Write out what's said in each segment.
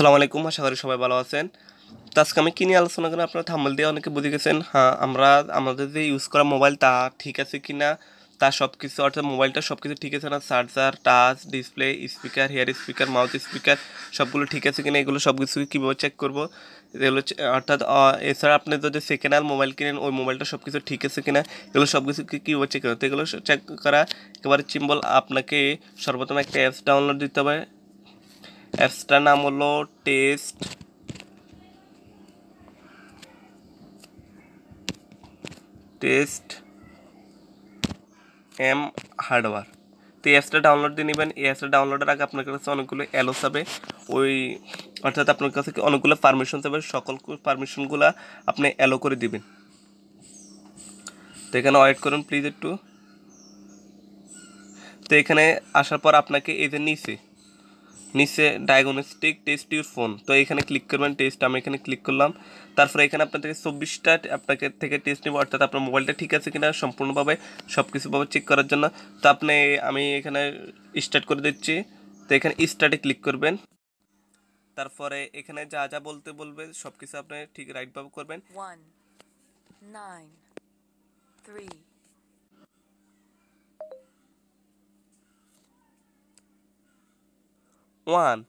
আসসালামু আলাইকুম আশা করি সবাই ভালো আছেন তো আজকে আমি কী নিয়ে আলোচনা করেন আপনারা থাম্বল দিয়ে অনেকে বুঝে গেছেন হ্যাঁ আমরা আমাদের যে ইউজ করা মোবাইল তা ঠিক আছে কি না তা সব কিছু অর্থাৎ মোবাইলটা সব কিছু ঠিক আছে না charger touch display speaker ear speaker mouth speaker সবগুলো ঠিক আছে কি না এগুলো সব কিছু কীভাবে চেক করবো এগুলো অর্থাৎ এছাড়া আপনি যদি সেকেন্ড হ্যান্ড মোবাইল কিনেন ওই মোবাইলটা সব কিছু ঠিক আছে কি না এগুলো সব কিছু কীভাবে চেক তো এগুলো চেক করা একেবারে চিম্বল আপনাকে সর্বপ্রথম একটা অ্যাপস ডাউনলোড দিতে হবে অ্যাপসটার নাম হলো টেস্ট টেস্ট এম হার্ডওয়ার তো এই অ্যাপসটা ডাউনলোড দিয়ে নেবেন এই অ্যাপসটা ডাউনলোডের আগে আপনার কাছে অনেকগুলো অ্যালোস হবে ওই অর্থাৎ আপনার কাছে অনেকগুলো পারমিশন হবে সকল পারমিশনগুলো আপনি অ্যালো করে দিবেন তো এখানে ওয়েট করুন প্লিজ একটু তো এখানে আসার পর আপনাকে এদের যে নিচে নিচে ডায়াগনস্টিক টেস্ট ইউর ফোন তো এখানে ক্লিক করবেন টেস্ট আমি এখানে ক্লিক করলাম তারপরে এখানে আপনার থেকে চব্বিশটা আপনাকে থেকে টেস্ট নেব অর্থাৎ আপনার মোবাইলটা ঠিক আছে কিনা সম্পূর্ণভাবে সব কিছুভাবে চেক করার জন্য তো আপনি আমি এখানে স্টার্ট করে দিচ্ছি তো এখানে স্টার্টে ক্লিক করবেন তারপরে এখানে যা যা বলতে বলবে সব কিছু আপনি ঠিক রাইটভাবে করবেন one nine three one,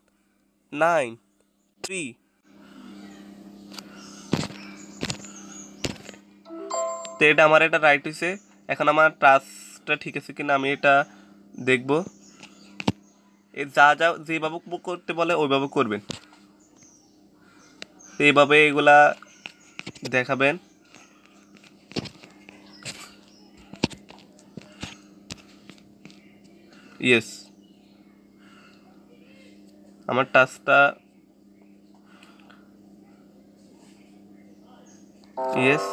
nine, three. তো এটা আমার এটা রাইট হয়েছে এখন আমার ট্রাস্টটা ঠিক আছে কিনা আমি এটা দেখব এ যা যা যেভাবে করতে বলে ওইভাবে করবেন এইভাবে এগুলা দেখাবেন ইয়েস আমার টাচটা ইয়েস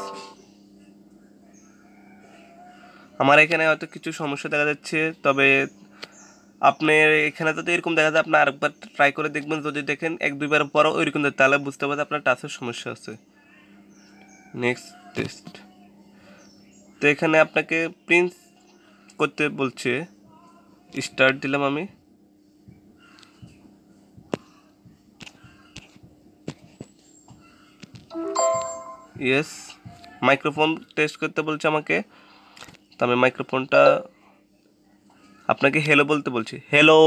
আমার এখানে হয়তো কিছু সমস্যা দেখা যাচ্ছে তবে আপনার এখানে তো এরকম দেখা যায় আপনি আরেকবার ট্রাই করে দেখবেন যদি দেখেন এক দুইবার পরও ওইরকম তাহলে বুঝতে পারবেন আপনার টাচের সমস্যা আছে নেক্সট টেস্ট তো এখানে আপনাকে প্রিন্স করতে বলছে স্টার্ট দিলাম আমি ইয়েস মাইক্রোফোন টেস্ট করতে বলছে আমাকে তো আমি মাইক্রোফোনটা আপনাকে হ্যালো বলতে বলছি হ্যালো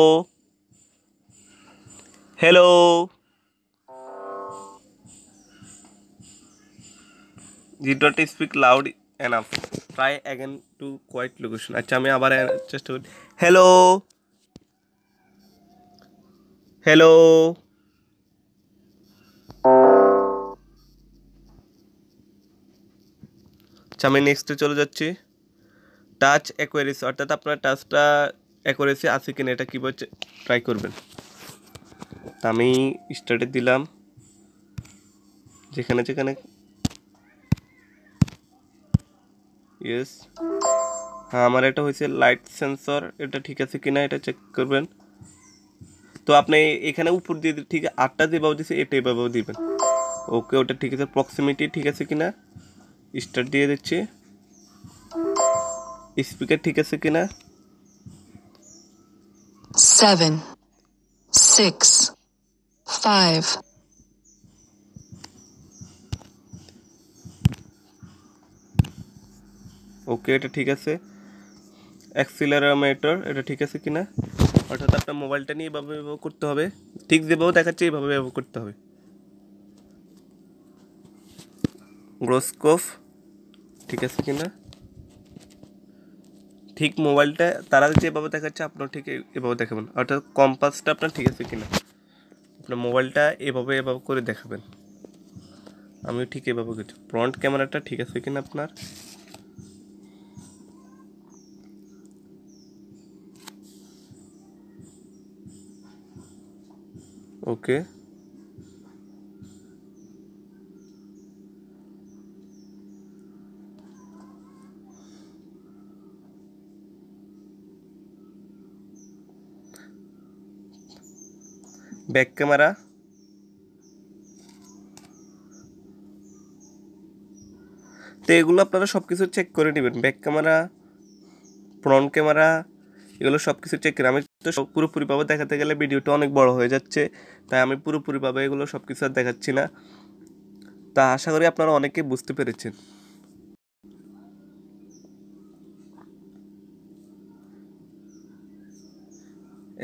হ্যালো জি ডট speak loud enough try again to quiet location আচ্ছা আমি আবার চেষ্টা করি হ্যালো হ্যালো আচ্ছা আমি নেক্সটে চলে যাচ্ছি টাচ অ্যাকোয়ারিসি অর্থাৎ আপনার টাচটা অ্যাকোয়ারিসি আছে কিনা এটা কীভাবে ট্রাই করবেন তা আমি স্টার্টে দিলাম যেখানে যেখানে ইয়েস হ্যাঁ আমার এটা হয়েছে লাইট সেন্সর এটা ঠিক আছে কিনা এটা চেক করবেন তো আপনি এখানে উপর দিয়ে ঠিক আটটা যেভাবে দিচ্ছে এটা এভাবেও দিবেন ওকে ওটা ঠিক আছে প্রক্সিমিটি ঠিক আছে কিনা স্টার্ট দিয়ে দিচ্ছি স্পিকার ঠিক আছে কিনা সেভেন সিক্স ফাইভ ওকে এটা ঠিক আছে অ্যাক্সিলারামেটর এটা ঠিক আছে কিনা অর্থাৎ আপনার মোবাইলটা নিয়ে এভাবে ব্যবহার করতে হবে ঠিক যেভাবে দেখাচ্ছে এইভাবে ব্যবহার করতে হবে গ্রোস্কোপ ঠিক আছে কি না ঠিক মোবাইলটা তারা যেভাবে দেখাচ্ছে আপনার ঠিক এভাবে দেখাবেন অর্থাৎ কম্পাসটা আপনার ঠিক আছে কি না আপনার মোবাইলটা এভাবে এভাবে করে দেখাবেন আমিও ঠিক এভাবে করছি ফ্রন্ট ক্যামেরাটা ঠিক আছে কিনা আপনার ওকে ব্যাক ক্যামেরা তো এগুলো আপনারা সব কিছু চেক করে নেবেন ব্যাক ক্যামেরা ফ্রন্ট ক্যামেরা এগুলো সব কিছু চেক করে আমি তো পুরোপুরিভাবে দেখাতে গেলে ভিডিওটা অনেক বড় হয়ে যাচ্ছে তাই আমি পুরোপুরিভাবে এগুলো সব কিছু আর দেখাচ্ছি না তা আশা করি আপনারা অনেকে বুঝতে পেরেছেন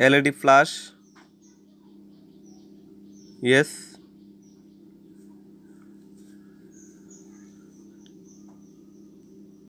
এলইডি ফ্ল্যাশ Yes.